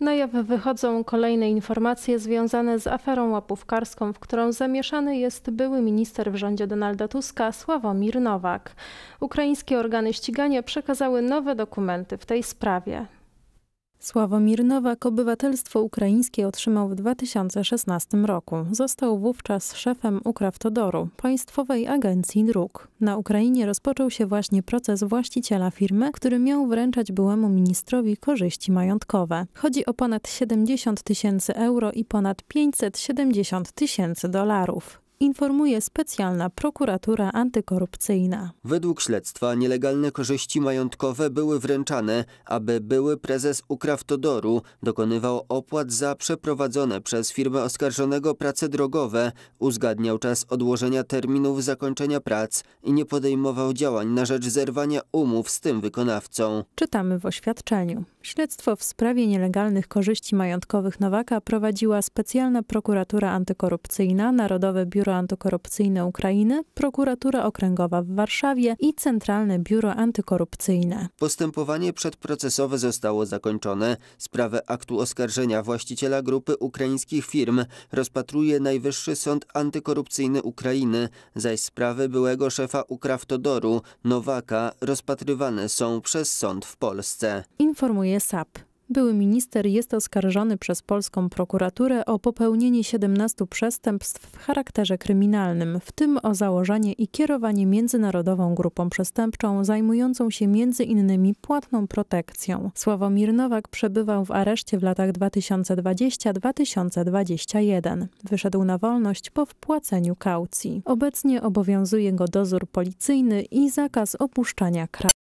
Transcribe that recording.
Na no jaw wychodzą kolejne informacje związane z aferą łapówkarską, w którą zamieszany jest były minister w rządzie Donalda Tuska Sławomir Nowak. Ukraińskie organy ścigania przekazały nowe dokumenty w tej sprawie. Sławomir Nowak obywatelstwo ukraińskie otrzymał w 2016 roku. Został wówczas szefem Ukrawtodoru, państwowej agencji dróg. Na Ukrainie rozpoczął się właśnie proces właściciela firmy, który miał wręczać byłemu ministrowi korzyści majątkowe. Chodzi o ponad 70 tysięcy euro i ponad 570 tysięcy dolarów informuje specjalna prokuratura antykorupcyjna. Według śledztwa nielegalne korzyści majątkowe były wręczane, aby były prezes Ukraftodoru dokonywał opłat za przeprowadzone przez firmę oskarżonego prace drogowe, uzgadniał czas odłożenia terminów zakończenia prac i nie podejmował działań na rzecz zerwania umów z tym wykonawcą. Czytamy w oświadczeniu. Śledztwo w sprawie nielegalnych korzyści majątkowych Nowaka prowadziła specjalna prokuratura antykorupcyjna, Narodowe Biuro Biuro Antykorupcyjne Ukrainy, Prokuratura Okręgowa w Warszawie i Centralne Biuro Antykorupcyjne. Postępowanie przedprocesowe zostało zakończone. Sprawę aktu oskarżenia właściciela grupy ukraińskich firm rozpatruje Najwyższy Sąd Antykorupcyjny Ukrainy, zaś sprawy byłego szefa Ukraftodoru Nowaka rozpatrywane są przez sąd w Polsce. Informuje SAP. Były minister jest oskarżony przez polską prokuraturę o popełnienie 17 przestępstw w charakterze kryminalnym, w tym o założenie i kierowanie międzynarodową grupą przestępczą zajmującą się między innymi płatną protekcją. Sławomir Nowak przebywał w areszcie w latach 2020-2021. Wyszedł na wolność po wpłaceniu kaucji. Obecnie obowiązuje go dozór policyjny i zakaz opuszczania kraju.